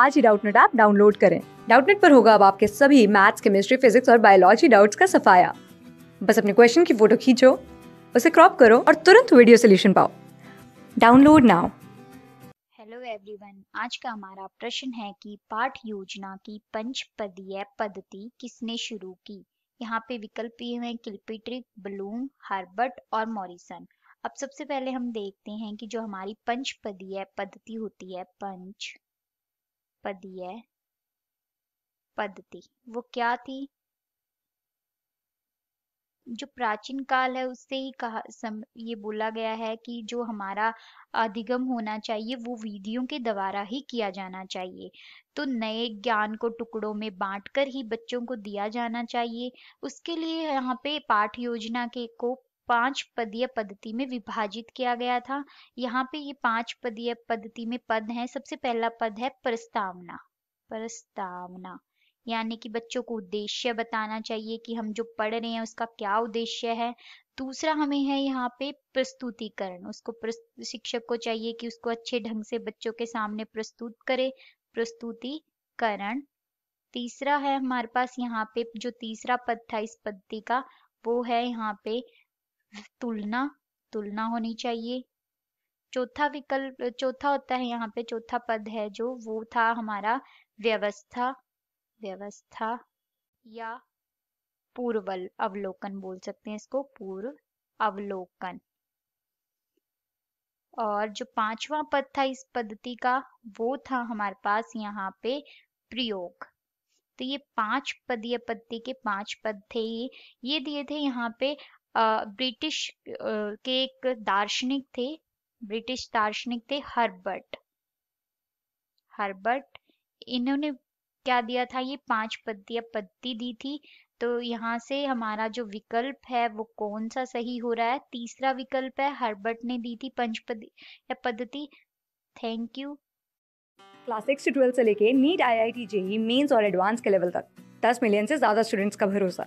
आज ही Doubtnut app download करें डाउटनेट पर होगा अब आपके सभी मैथ्स केमिस्ट्री फिजिक्स और बायोलॉजी डाउट्स का सफाया बस अपने क्वेश्चन की फोटो खींचो उसे क्रॉप करो और तुरंत वीडियो सोल्यूशन पाओ डाउनलोड नाउ हेलो एवरीवन आज का हमारा प्रश्न है कि पाठ योजना की पंचपदीय पद्धति किसने शुरू की यहाँ पे विकल्प ये हैं किल्पिट्रिक ब्लूम हार्बर्ट और मॉरिसन अब सबसे पहले हम देखते हैं कि जो हमारी पंचपदीय पद्धति होती है पंच पदीय पद्धति वो क्या थी जो प्राचीन काल है उससे ही कहा सम, ये बोला गया है कि जो हमारा अधिगम होना चाहिए वो विधियों के द्वारा ही किया जाना चाहिए तो नए ज्ञान को टुकड़ों में बांटकर ही बच्चों को दिया जाना चाहिए उसके लिए यहाँ पे पाठ योजना के को पांच पदीय पद्धति में विभाजित किया गया था यहाँ पे ये पांच पदीय पद्धति में पद है सबसे पहला पद है प्रस्तावना प्रस्तावना यानी कि बच्चों को उद्देश्य बताना चाहिए कि हम जो पढ़ रहे हैं उसका क्या उद्देश्य है दूसरा हमें है यहाँ पे प्रस्तुतिकरण उसको प्रस्तु, शिक्षक को चाहिए कि उसको अच्छे ढंग से बच्चों के सामने प्रस्तुत करे प्रस्तुतिकरण तीसरा है हमारे पास यहाँ पे जो तीसरा पद था इस पद्धति का वो है यहाँ पे तुलना तुलना होनी चाहिए चौथा विकल्प चौथा होता है यहाँ पे चौथा पद है जो वो था हमारा व्यवस्था व्यवस्था या पूर्वल अवलोकन बोल सकते हैं इसको पूर्व अवलोकन और जो पांचवा पद था इस पद्धति का वो था हमारे पास यहाँ पे प्रयोग तो ये पांच पदीय पद्धति के पांच पद थे ये ये दिए थे यहाँ पे ब्रिटिश के एक दार्शनिक थे ब्रिटिश दार्शनिक थे हर्बर्ट हर्बर्ट इन्होंने क्या दिया था ये पांच पत्तियां पद्धति दी थी तो यहाँ से हमारा जो विकल्प है वो कौन सा सही हो रहा है तीसरा विकल्प है हर्बर्ट ने दी थी पद या पद्धति थैंक यू क्लास सिक्स से ट्वेल्थ से लेके NEET I I T JEE mains और एडवांस के लेवल तक दस मिलियन से ज्यादा स्टूडेंट्स का भरोसा